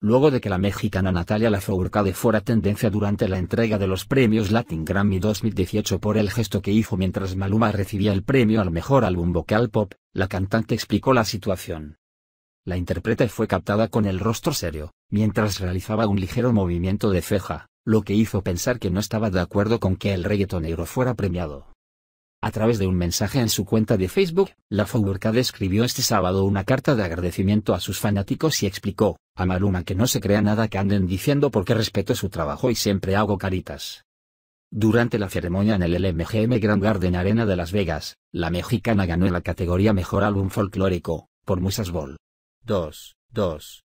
luego de que la mexicana Natalia Lafourcade fuera tendencia durante la entrega de los premios Latin Grammy 2018 por el gesto que hizo mientras Maluma recibía el premio al mejor álbum vocal pop, la cantante explicó la situación. La intérprete fue captada con el rostro serio, mientras realizaba un ligero movimiento de ceja, lo que hizo pensar que no estaba de acuerdo con que el negro fuera premiado. A través de un mensaje en su cuenta de Facebook, la escribió este sábado una carta de agradecimiento a sus fanáticos y explicó, a Maluma que no se crea nada que anden diciendo porque respeto su trabajo y siempre hago caritas. Durante la ceremonia en el LMGM Grand Garden Arena de Las Vegas, la mexicana ganó en la categoría Mejor Álbum Folclórico, por Musas Ball. 2, 2,